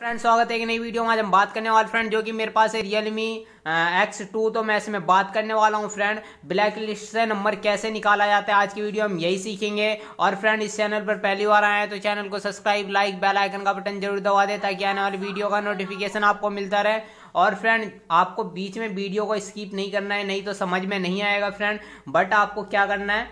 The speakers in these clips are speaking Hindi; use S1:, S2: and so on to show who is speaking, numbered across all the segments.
S1: फ्रेंड स्वागत है कि नई वीडियो में आज हम बात करने वाले फ्रेंड जो कि मेरे पास है रियलमी एक्स टू तो मैं इसमें बात करने वाला हूँ फ्रेंड ब्लैक लिस्ट से नंबर कैसे निकाला जाता है आज की वीडियो हम यही सीखेंगे और फ्रेंड इस चैनल पर पहली बार आए हैं तो चैनल को सब्सक्राइब लाइक बेल आइकन का बटन जरूर दबा दें ताकि आने वाली वीडियो का नोटिफिकेशन आपको मिलता रहे और फ्रेंड आपको बीच में वीडियो को स्किप नहीं करना है नहीं तो समझ में नहीं आएगा फ्रेंड बट आपको क्या करना है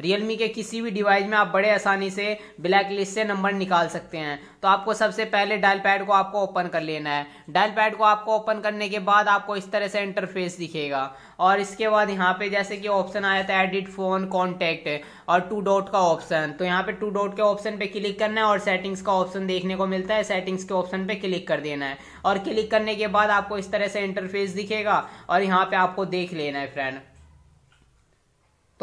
S1: रियलमी के किसी भी डिवाइस में आप बड़े आसानी से ब्लैक लिस्ट से नंबर निकाल सकते हैं तो आपको सबसे पहले डायल पैड को आपको ओपन कर लेना है डायल पैड को आपको ओपन करने के बाद आपको इस तरह से इंटरफेस दिखेगा और इसके बाद यहाँ पे जैसे कि ऑप्शन आया था एडिट फोन कॉन्टैक्ट और टू डॉट का ऑप्शन तो यहाँ पे टू डॉट के ऑप्शन पे क्लिक करना है और सेटिंग्स का ऑप्शन देखने को मिलता है सेटिंग्स के ऑप्शन पे क्लिक कर देना है और क्लिक करने के बाद आपको इस तरह से इंटरफेस दिखेगा और यहाँ पे आपको देख लेना है फ्रेंड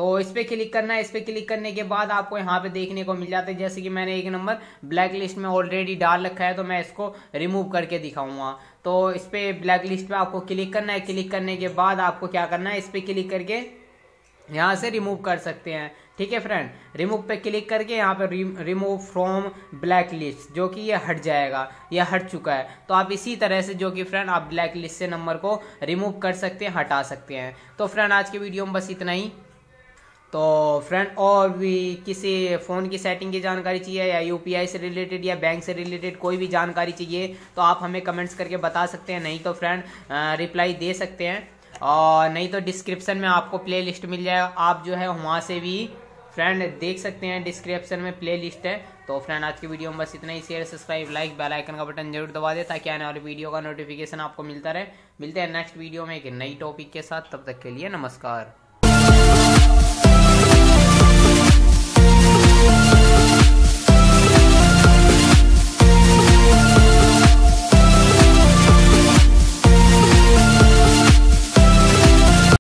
S1: तो इस पर क्लिक करना है इस पर क्लिक करने के बाद आपको यहाँ पे देखने को मिल जाता है जैसे कि मैंने एक नंबर ब्लैक लिस्ट में ऑलरेडी डाल रखा है तो मैं इसको रिमूव करके दिखाऊंगा तो इस पर ब्लैक लिस्ट पर आपको क्लिक करना है क्लिक करने के बाद आपको क्या करना है इस पर क्लिक करके यहाँ से रिमूव कर सकते हैं ठीक है फ्रेंड रिमूव पे क्लिक करके यहाँ पे रिमूव फ्रॉम ब्लैक लिस्ट जो कि ये हट जाएगा ये हट चुका है तो आप इसी तरह से जो कि फ्रेंड आप ब्लैक लिस्ट से नंबर को रिमूव कर सकते हैं हटा सकते हैं तो फ्रेंड आज के वीडियो में बस इतना ही तो फ्रेंड और भी किसी फ़ोन की सेटिंग की जानकारी चाहिए या यूपीआई से रिलेटेड या बैंक से रिलेटेड कोई भी जानकारी चाहिए तो आप हमें कमेंट्स करके बता सकते हैं नहीं तो फ्रेंड रिप्लाई दे सकते हैं और नहीं तो डिस्क्रिप्शन में आपको प्ले लिस्ट मिल जाएगा आप जो है वहाँ से भी फ्रेंड देख सकते हैं डिस्क्रिप्शन में प्ले लिस्ट है तो फ्रेंड आज की वीडियो में बस इतना ही share subscribe like bell icon का बटन जरूर दबा दे ताकि आने वाले वीडियो का नोटिफिकेशन आपको मिलता रहे मिलते हैं नेक्स्ट वीडियो में एक नई टॉपिक के साथ तब तक के लिए नमस्कार